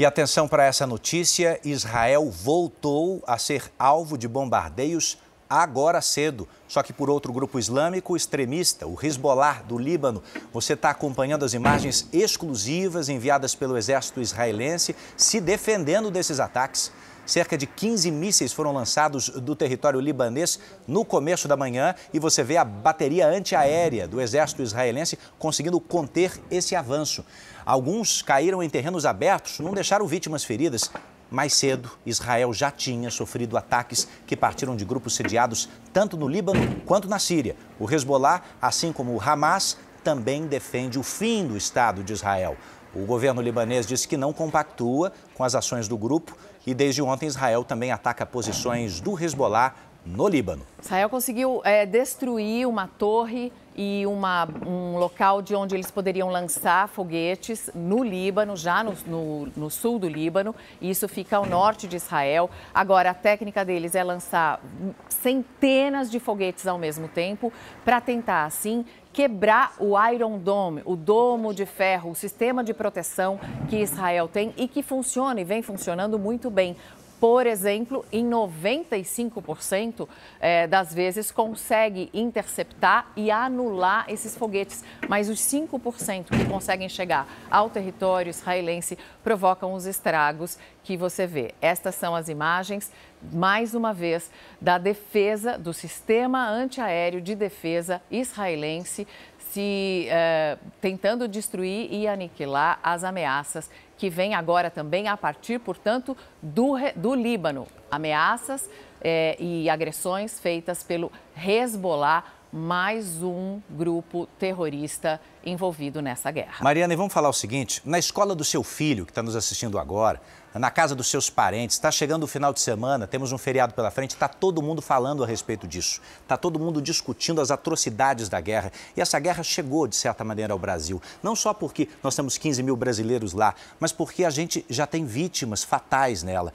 E atenção para essa notícia: Israel voltou a ser alvo de bombardeios agora cedo. Só que por outro grupo islâmico extremista, o Hezbollah do Líbano. Você está acompanhando as imagens exclusivas enviadas pelo exército israelense se defendendo desses ataques. Cerca de 15 mísseis foram lançados do território libanês no começo da manhã e você vê a bateria antiaérea do exército israelense conseguindo conter esse avanço. Alguns caíram em terrenos abertos, não deixaram vítimas feridas, mais cedo, Israel já tinha sofrido ataques que partiram de grupos sediados tanto no Líbano quanto na Síria. O Hezbollah, assim como o Hamas, também defende o fim do Estado de Israel. O governo libanês disse que não compactua com as ações do grupo e desde ontem Israel também ataca posições do Hezbollah no Líbano. Israel conseguiu é, destruir uma torre e uma, um local de onde eles poderiam lançar foguetes no Líbano, já no, no, no, sul do Líbano. Isso fica ao norte de Israel. Agora, a técnica deles é lançar centenas de foguetes ao mesmo tempo para tentar, assim, quebrar o Iron Dome, o domo de ferro, o sistema de proteção que Israel tem e que funciona e vem funcionando muito bem por exemplo, em 95% eh, das vezes consegue interceptar e anular esses foguetes, mas os 5% que conseguem chegar ao território israelense provocam os estragos que você vê. Estas são as imagens, mais uma vez, da defesa do sistema antiaéreo de defesa israelense se eh, tentando destruir e aniquilar as ameaças que vêm agora também a partir, portanto, do, do Líbano. Ameaças eh, e agressões feitas pelo Hezbollah mais um grupo terrorista envolvido nessa guerra. Mariana, e vamos falar o seguinte: na escola do seu filho, que está nos assistindo agora, na casa dos seus parentes, está chegando o final de semana, temos um feriado pela frente, está todo mundo falando a respeito disso. Está todo mundo discutindo as atrocidades da guerra. E essa guerra chegou, de certa maneira, ao Brasil. Não só porque nós temos 15 mil brasileiros lá, mas porque a gente já tem vítimas fatais nela.